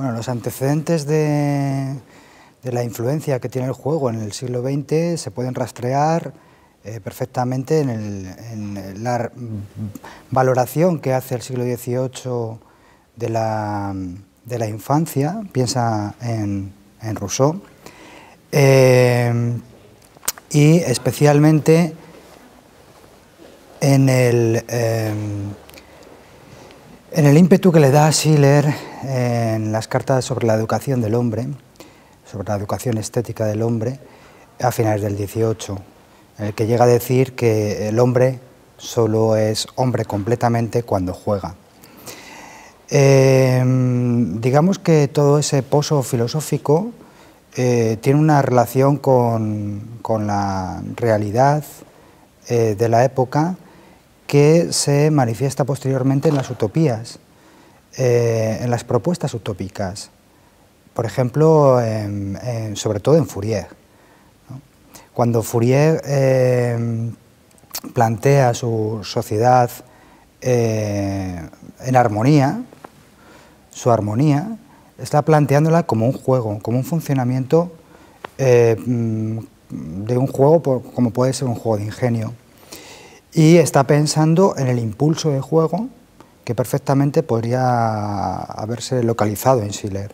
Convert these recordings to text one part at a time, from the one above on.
Bueno, los antecedentes de, la influencia que tiene el juego en el siglo XX se pueden rastrear eh, perfectamente en, la valoración que hace el siglo XVIII de la, infancia, piensa en, Rousseau, eh, y especialmente en el... Eh, en el ímpetu que le da a Schiller eh, en las cartas sobre la educación del hombre, sobre la educación estética del hombre, a finales del 18, en el que llega a decir que el hombre solo es hombre completamente cuando juega. Eh, digamos que todo ese pozo filosófico eh, tiene una relación con, la realidad de la época que se manifiesta posteriormente en las utopías, eh, en las propuestas utópicas, por ejemplo, sobre todo en Fourier. Cuando Fourier eh, plantea su sociedad eh, en armonía, su armonía, está planteándola como un juego, como un funcionamiento mm, de un juego como puede ser un juego de ingenio, y está pensando en el impulso del juego que perfectamente podría haberse localizado en Schiller.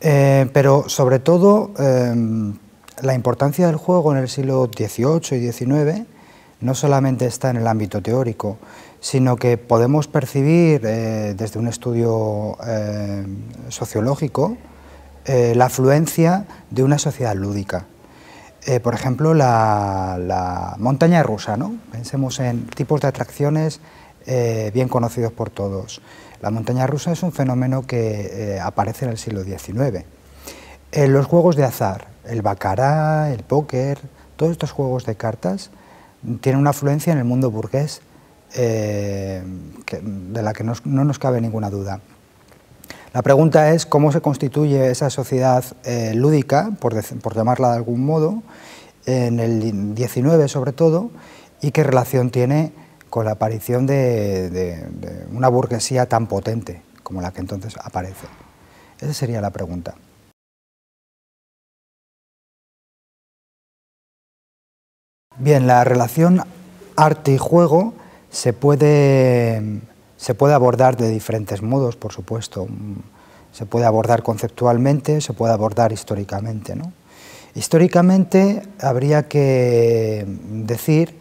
Eh, pero sobre todo em, la importancia del juego en el siglo XVIII y XIX no solamente está en el ámbito teórico, sino que podemos percibir eh, desde un estudio em, sociológico eh, la afluencia de una sociedad lúdica. Eh, por ejemplo, la, montaña rusa, Pensemos en tipos de atracciones eh, bien conocidos por todos. La montaña rusa es un fenómeno que eh, aparece en el siglo XIX. los juegos de azar, el bacará, el póker, todos estos juegos de cartas tienen una afluencia en el mundo burgués de la que no nos cabe ninguna duda. La pregunta es cómo se constituye esa sociedad eh, lúdica, por, llamarla de algún modo, en el 19 sobre todo, y qué relación tiene con la aparición de una burguesía tan potente como la que entonces aparece. Esa sería la pregunta. Bien, la relación arte y juego se puede se puede abordar de diferentes modos, por supuesto. Mm, se puede abordar conceptualmente, se puede abordar históricamente. Históricamente habría que decir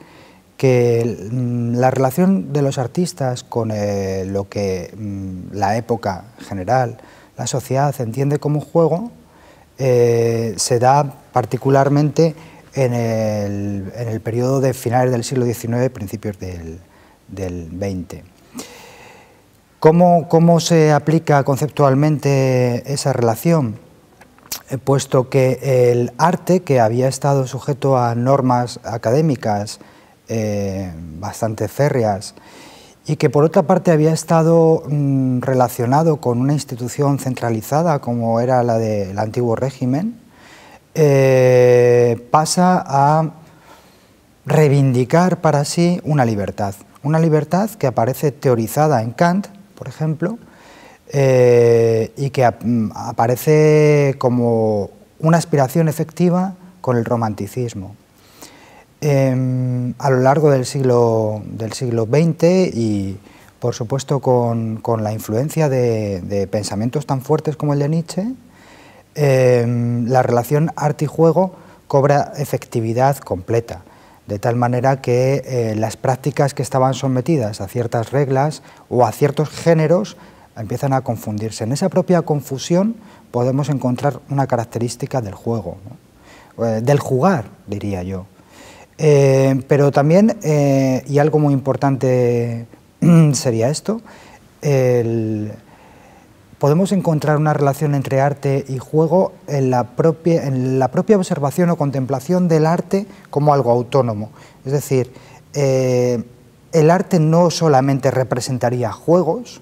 que mm, la relación de los artistas con eh, lo que mm, la época general, la sociedad entiende como juego, eh, se da particularmente en el, periodo de finales del siglo XIX, principios del XX. ¿Cómo, se aplica conceptualmente esa relación? Eh, puesto que el arte, que había estado sujeto a normas académicas eh, bastante férreas, y que por otra parte había estado mm, relacionado con una institución centralizada como era la del antiguo régimen, eh, pasa a reivindicar para sí una libertad, una libertad que aparece teorizada en Kant, por ejemplo, eh, y que mm, aparece como una aspiración efectiva con el romanticismo. Em, a lo largo del siglo, del siglo XX y, por supuesto, con, la influencia de, pensamientos tan fuertes como el de Nietzsche, em, la relación arte y juego cobra efectividad completa de tal manera que eh, las prácticas que estaban sometidas a ciertas reglas o a ciertos géneros empiezan a confundirse. En esa propia confusión podemos encontrar una característica del juego, eh, del jugar, diría yo. Eh, pero también, y algo muy importante sería esto, el, podemos encontrar una relación entre arte y juego en la, propia, observación o contemplación del arte como algo autónomo. Es decir, eh, el arte no solamente representaría juegos,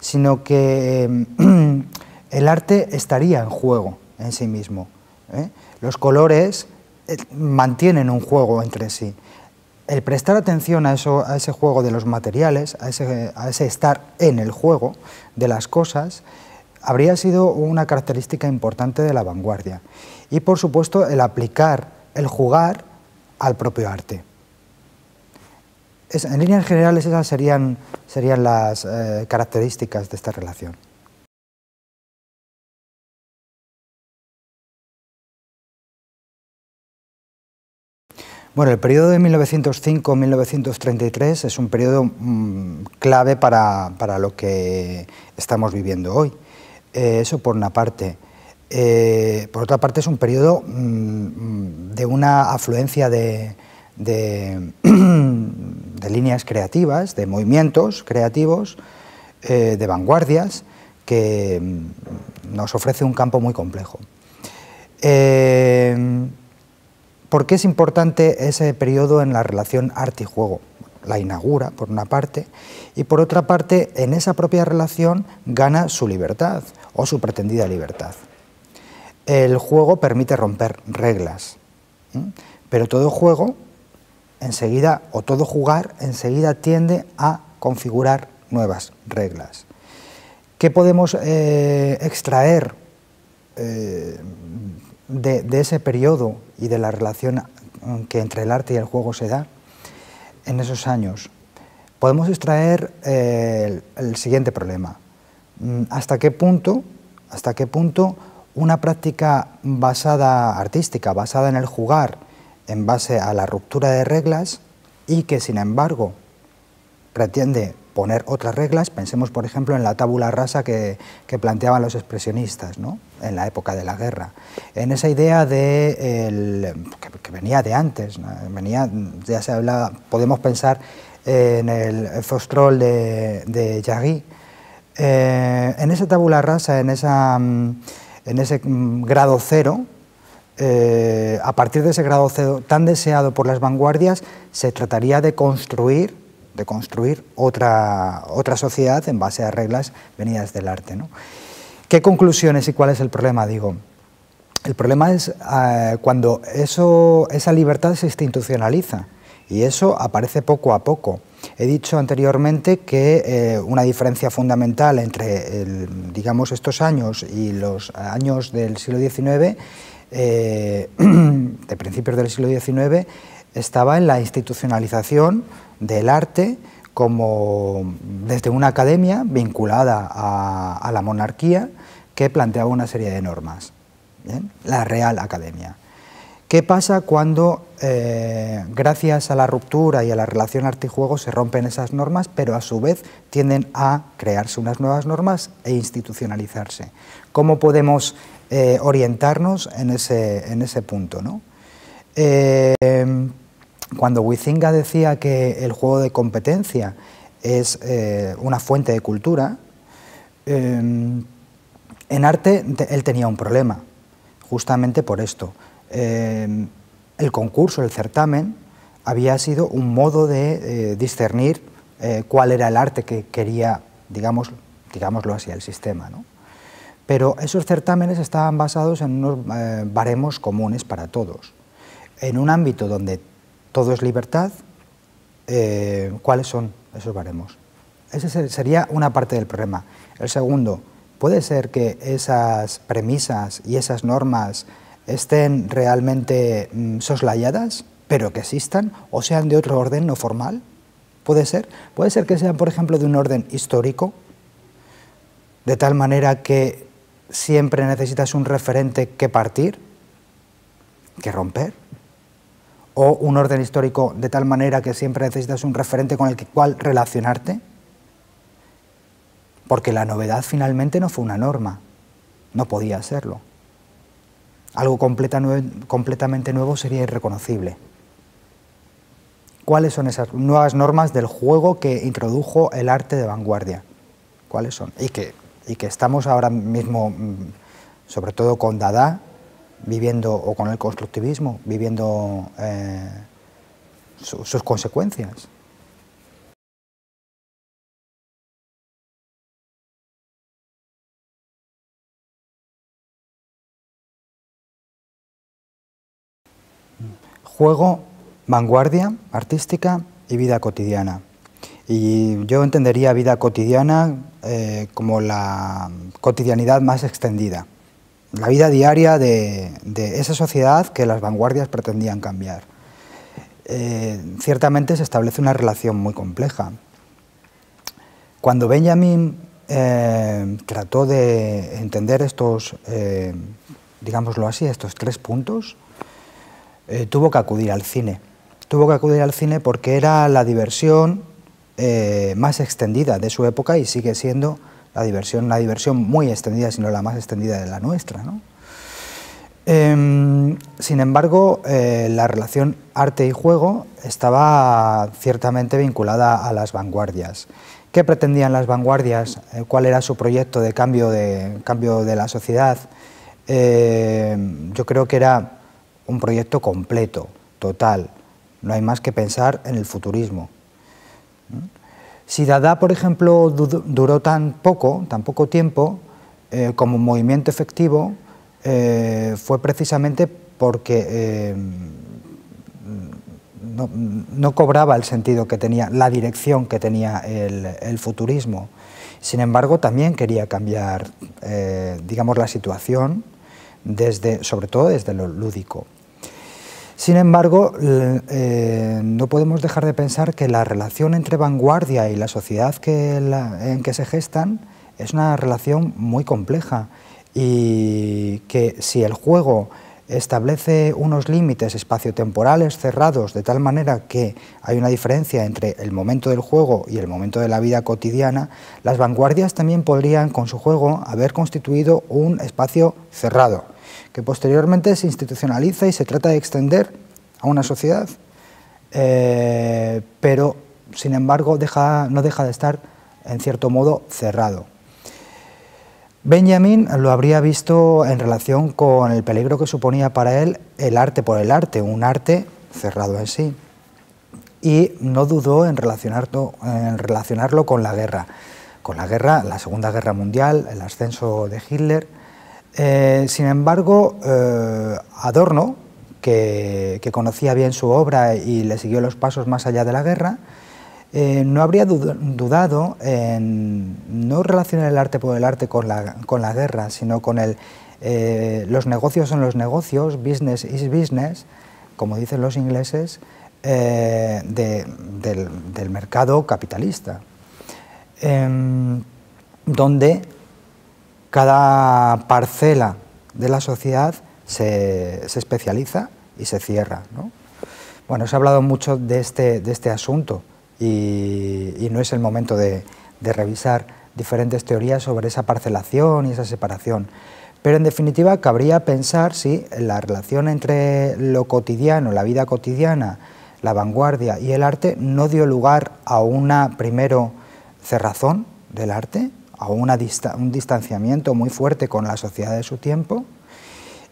sino que eh, el arte estaría en juego en sí mismo. ¿eh? Los colores mantienen un juego entre sí el prestar atención a, eso, a ese juego de los materiales, a ese, estar en el juego de las cosas, habría sido una característica importante de la vanguardia. Y por supuesto el aplicar, el jugar al propio arte. en líneas generales esas serían, serían las eh, características de esta relación. Bueno, el periodo de 1905-1933 es un periodo mm, clave para, lo que estamos viviendo hoy. Eh, eso por una parte. Eh, por otra parte, es un periodo mm, de una afluencia de, líneas creativas, de movimientos creativos, eh, de vanguardias, que mm, nos ofrece un campo muy complejo. ¿Por qué es importante ese periodo en la relación arte y juego? La inaugura, por una parte, y por otra parte, en esa propia relación gana su libertad o su pretendida libertad. El juego permite romper reglas, pero todo juego enseguida, o todo jugar, enseguida tiende a configurar nuevas reglas. ¿Qué podemos eh, extraer eh, de, ese periodo y de la relación mm, que entre el arte y el juego se da en esos años, podemos extraer eh, el, siguiente problema. Mm, ¿Hasta qué, punto, ¿Hasta qué punto una práctica basada artística, basada en el jugar, en base a la ruptura de reglas y que sin embargo pretende poner otras reglas. Pensemos, por ejemplo, en la tabula rasa que, planteaban los expresionistas ¿no? en la época de la guerra. En esa idea de que, venía de antes, venía, ya se habla, podemos pensar en el Fostrol de, de eh, en esa tabula rasa, en, esa, en ese grado cero, eh, a partir de ese grado cero tan deseado por las vanguardias, se trataría de construir de construir otra, otra sociedad en base a reglas venidas del arte. ¿no? ¿Qué conclusiones y cuál es el problema? Digo, el problema es eh, cuando esa libertad se institucionaliza y eso aparece poco a poco. He dicho anteriormente que eh, una diferencia fundamental entre digamos, estos años y los años del siglo XIX, eh, de principios del siglo XIX, estaba en la institucionalización del arte como desde una academia vinculada a, la monarquía que planteaba una serie de normas, la Real Academia. ¿Qué pasa cuando, eh, gracias a la ruptura y a la relación arte-juego, se rompen esas normas, pero a su vez tienden a crearse unas nuevas normas e institucionalizarse? ¿Cómo podemos eh, orientarnos en ese, en ese punto? Eh, cuando Huizinga decía que el juego de competencia es eh, una fuente de cultura, eh, en arte él tenía un problema, justamente por esto. Eh, el concurso, el certamen, había sido un modo de discernir cuál era el arte que quería, digamos, digámoslo así, el sistema. Pero esos certámenes estaban basados en unos baremos comunes para todos. En un ámbito donde todo es libertad, eh, ¿cuáles son esos baremos? Ese sería una parte del problema. El segundo, puede ser que esas premisas y esas normas estén realmente mm, soslayadas, pero que existan, o sean de otro orden no formal. Puede ser. Puede ser que sean, por ejemplo, de un orden histórico, de tal manera que siempre necesitas un referente que partir, que romper, o un orden histórico de tal manera que siempre necesitas un referente con el cual relacionarte? Porque la novedad finalmente no fue una norma, no podía serlo. Algo completamente nuevo sería irreconocible. ¿Cuáles son esas nuevas normas del juego que introdujo el arte de vanguardia? ¿Cuáles son? Y y que estamos ahora mismo, mm, sobre todo con Dada, viviendo, o con el constructivismo, viviendo eh, sus consecuencias. Juego, vanguardia artística y vida cotidiana. Y yo entendería vida cotidiana eh, como la cotidianidad más extendida la vida diaria de, esa sociedad que las vanguardias pretendían cambiar. Eh, ciertamente se establece una relación muy compleja. Cuando Benjamin eh, trató de entender estos, eh, digámoslo así, estos tres puntos, tuvo que acudir al cine. Tuvo que acudir al cine porque era la diversión más extendida de su época y sigue siendo la diversión, la diversión muy extendida, sino la más extendida de la nuestra. Em, sin embargo, eh, la relación arte y juego estaba ciertamente vinculada a las vanguardias. ¿Qué pretendían las vanguardias? Eh, ¿Cuál era su proyecto de cambio de, cambio de la sociedad? Em, yo creo que era un proyecto completo, total. No hay más que pensar en el futurismo. Si Dada, por ejemplo, duró tan poco, tan poco tiempo, eh, como movimiento efectivo, eh, fue precisamente porque eh, no, cobraba el sentido que tenía, la dirección que tenía el, futurismo. Sin embargo, también quería cambiar, digamos, la situación, sobre todo desde lo lúdico. Sin embargo, eh, no podemos dejar de pensar que la relación entre vanguardia y la sociedad en que se gestan es una relación muy compleja y que si el juego establece unos límites espaciotemporales cerrados de tal manera que hay una diferencia entre el momento del juego y el momento de la vida cotidiana, las vanguardias también podrían con su juego haber constituido un espacio cerrado, que posteriormente se institucionaliza y se trata de extender a una sociedad, eh, pero sin embargo no deja de estar en cierto modo cerrado. Benjamin lo habría visto en relación con el peligro que suponía para él el arte por el arte, un arte cerrado en sí. Y no dudó en relacionarlo, en relacionarlo con la guerra, con la guerra, la Segunda Guerra Mundial, el ascenso de Hitler eh, sin embargo, eh, Adorno, que, conocía bien su obra y le siguió los pasos más allá de la guerra, eh, no habría dudado en no relacionar el arte por el arte con la, con la guerra, sino con el, los negocios en los negocios, business is business, como dicen los ingleses, del, del, mercado capitalista, em, donde cada parcela de la sociedad se, especializa y se cierra. ¿no? Bueno, se ha hablado mucho de este, este asunto y, no es el momento de, de revisar diferentes teorías sobre esa parcelación y esa separación. Pero en definitiva cabría pensar si la relación entre lo cotidiano, la vida cotidiana, la vanguardia y el arte no dio lugar a una, primero, cerrazón del arte, a un distanciamiento muy fuerte con la sociedad de su tiempo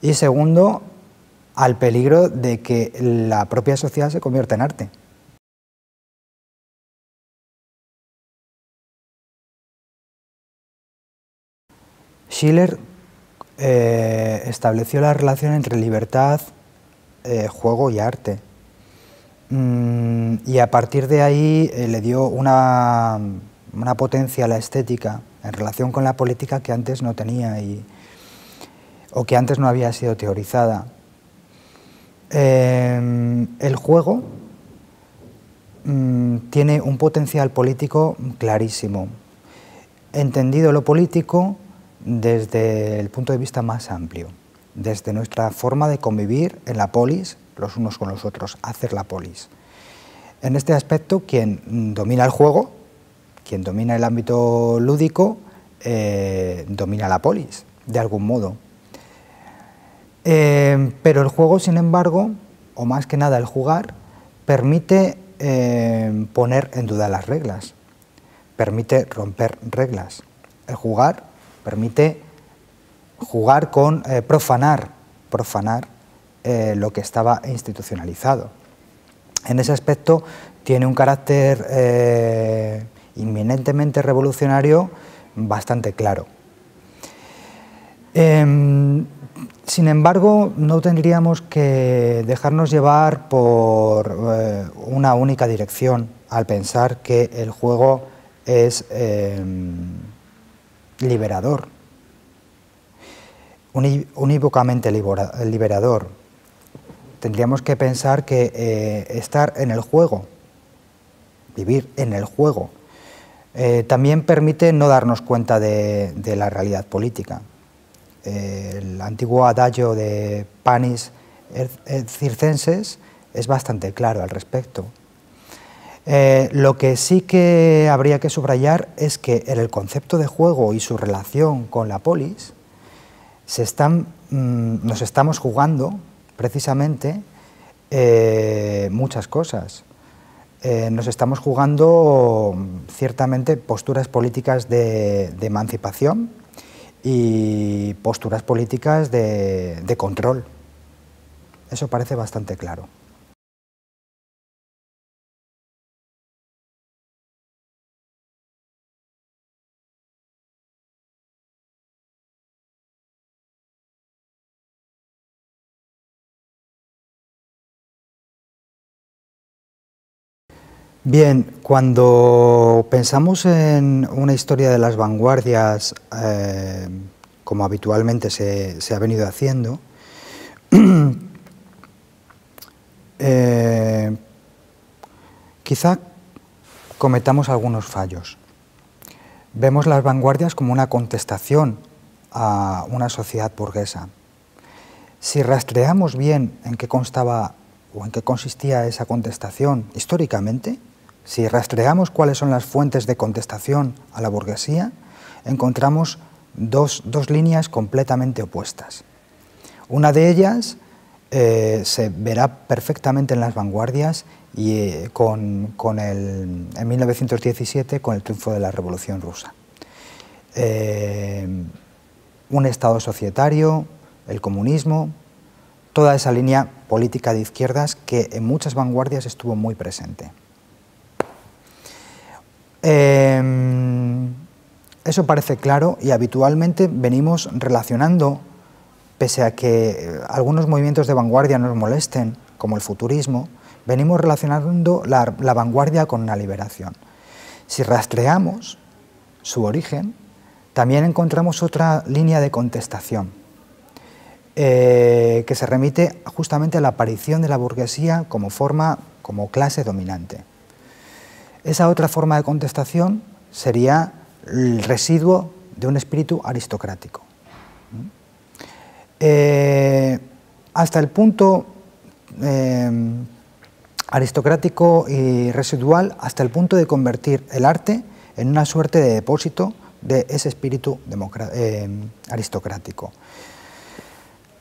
y segundo, al peligro de que la propia sociedad se convierta en arte. Schiller eh, estableció la relación entre libertad, eh, juego y arte. Mm, y a partir de ahí eh, le dio una potencia a la estética en relación con la política que antes no tenía y, o que antes no había sido teorizada. Eh, el juego mm, tiene un potencial político clarísimo, entendido lo político desde el punto de vista más amplio, desde nuestra forma de convivir en la polis los unos con los otros, hacer la polis. En este aspecto, quien domina el juego quien domina el ámbito lúdico eh, domina la polis, de algún modo. Eh, pero el juego, sin embargo, o más que nada el jugar, permite eh, poner en duda las reglas, permite romper reglas. El jugar permite jugar con profanar, profanar lo que estaba institucionalizado. En ese aspecto tiene un carácter inminentemente revolucionario bastante claro. Em, sin embargo, no tendríamos que dejarnos llevar por eh, una única dirección al pensar que el juego es em, liberador, unívocamente liberador. Tendríamos que pensar que eh, estar en el juego, vivir en el juego, eh, también permite no darnos cuenta de, la realidad política. Eh, el antiguo adagio de Panis er, er, circenses es bastante claro al respecto. Eh, lo que sí que habría que subrayar es que en el concepto de juego y su relación con la polis mm, nos estamos jugando precisamente muchas cosas. Eh, nos estamos jugando ciertamente posturas políticas de, emancipación y posturas políticas de control. Eso parece bastante claro. Bien, cuando pensamos en una historia de las vanguardias, eh, como habitualmente se, ha venido haciendo, eh, quizá cometamos algunos fallos. Vemos las vanguardias como una contestación a una sociedad burguesa. Si rastreamos bien en qué constaba o en qué consistía esa contestación históricamente, si rastreamos cuáles son las fuentes de contestación a la burguesía, encontramos dos, líneas completamente opuestas. Una de ellas eh, se verá perfectamente en las vanguardias y eh, con, el, en 1917 con el triunfo de la Revolución Rusa. Eh, un Estado societario, el comunismo, toda esa línea política de izquierdas que en muchas vanguardias estuvo muy presente. Em, eso parece claro y habitualmente venimos relacionando, pese a que eh, algunos movimientos de vanguardia nos molesten, como el futurismo, venimos relacionando la, vanguardia con la liberación. Si rastreamos su origen, también encontramos otra línea de contestación eh, que se remite justamente a la aparición de la burguesía como forma, como clase dominante. Esa otra forma de contestación sería el residuo de un espíritu aristocrático. ¿Mm? Eh, hasta el punto eh, aristocrático y residual, hasta el punto de convertir el arte en una suerte de depósito de ese espíritu eh, aristocrático.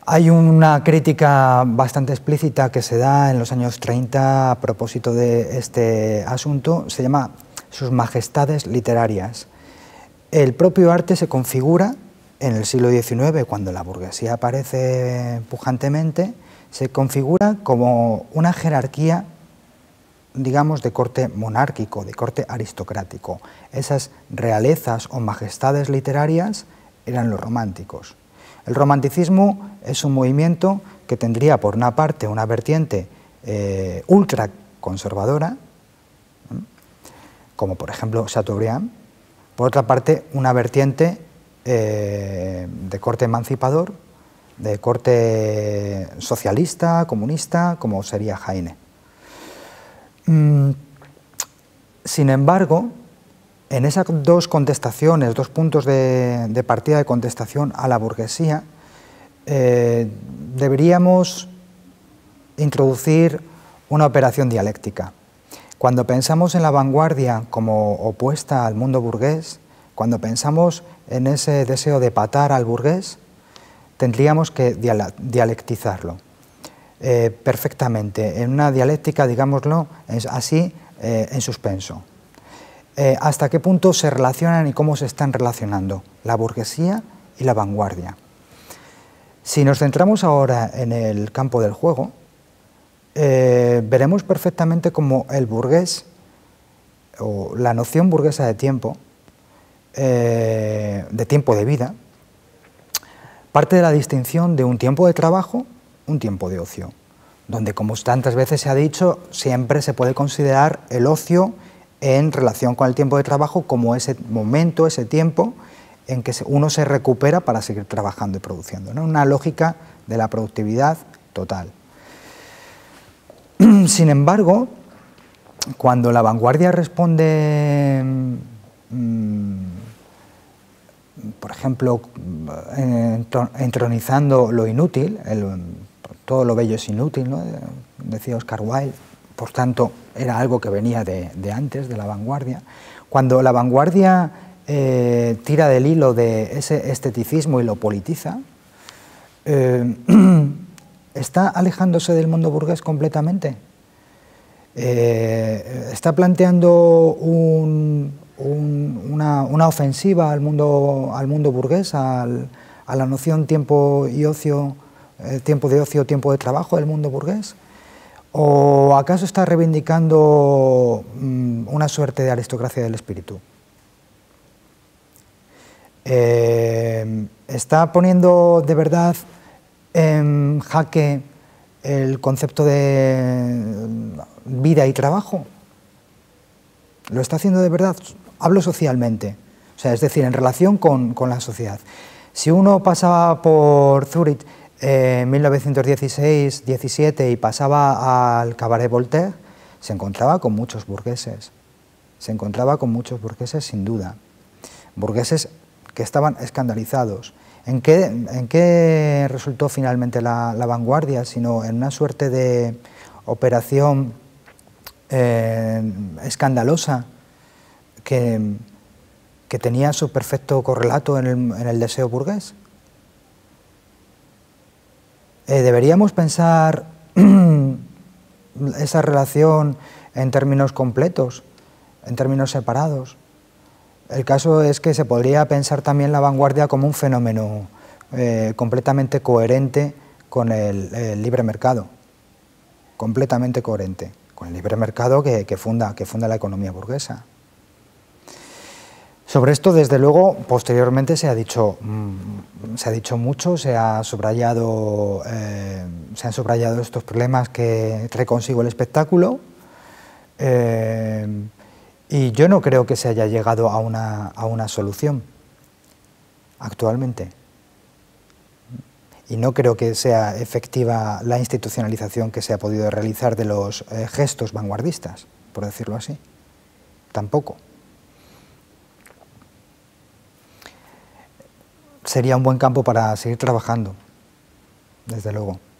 Hay una crítica bastante explícita que se da en los años 30 a propósito de este asunto, se llama Sus Majestades Literarias. El propio arte se configura en el siglo XIX, cuando la burguesía aparece pujantemente, se configura como una jerarquía, digamos, de corte monárquico, de corte aristocrático. Esas realezas o majestades literarias eran los románticos. El romanticismo es un movimiento que tendría por una parte una vertiente eh, ultraconservadora, como por ejemplo Chateaubriand, por otra parte una vertiente eh, de corte emancipador, de corte socialista, comunista, como sería Heine. Mm, sin embargo, en esas dos contestaciones, dos puntos de, partida de contestación a la burguesía, eh, deberíamos introducir una operación dialéctica. Cuando pensamos en la vanguardia como opuesta al mundo burgués, cuando pensamos en ese deseo de patar al burgués, tendríamos que dialectizarlo eh, perfectamente, en una dialéctica, digámoslo así, eh, en suspenso. Eh, hasta qué punto se relacionan y cómo se están relacionando la burguesía y la vanguardia. Si nos centramos ahora en el campo del juego, eh, veremos perfectamente cómo el burgués o la noción burguesa de tiempo, eh, de tiempo de vida, parte de la distinción de un tiempo de trabajo, un tiempo de ocio, donde como tantas veces se ha dicho, siempre se puede considerar el ocio en relación con el tiempo de trabajo como ese momento, ese tiempo en que uno se recupera para seguir trabajando y produciendo. Una lógica de la productividad total. Sin embargo, cuando la vanguardia responde, mm, por ejemplo, entronizando lo inútil, todo lo bello es inútil, ¿no? decía Oscar Wilde, por tanto era algo que venía de, antes, de la vanguardia. Cuando la vanguardia eh, tira del hilo de ese esteticismo y lo politiza, eh, está alejándose del mundo burgués completamente. Eh, está planteando una, ofensiva al mundo, al mundo burgués, a la noción tiempo y ocio, tiempo de ocio, tiempo de trabajo del mundo burgués. ¿O acaso está reivindicando mm, una suerte de aristocracia del espíritu? Eh, ¿Está poniendo de verdad en jaque el concepto de mm, vida y trabajo? ¿Lo está haciendo de verdad? Hablo socialmente, o sea, es decir, en relación con, la sociedad. Si uno pasaba por Zurich eh, ...en 1916-17 y pasaba al Cabaret Voltaire, se encontraba con muchos burgueses, se encontraba con muchos burgueses sin duda, burgueses que estaban escandalizados. ¿En qué, resultó finalmente la, vanguardia? Sino en una suerte de operación eh, escandalosa que, tenía su perfecto correlato en el deseo burgués. Eh, deberíamos pensar esa relación en términos completos, en términos separados. El caso es que se podría pensar también la vanguardia como un fenómeno eh, completamente coherente con el, libre mercado, completamente coherente con el libre mercado que funda la economía burguesa. Sobre esto, desde luego, posteriormente se ha dicho, mm, se ha dicho mucho, se, ha subrayado, eh, se han subrayado estos problemas que trae consigo el espectáculo. Eh, y yo no creo que se haya llegado a una, solución actualmente. Y no creo que sea efectiva la institucionalización que se ha podido realizar de los eh, gestos vanguardistas, por decirlo así. Tampoco. sería un buen campo para seguir trabajando, desde luego.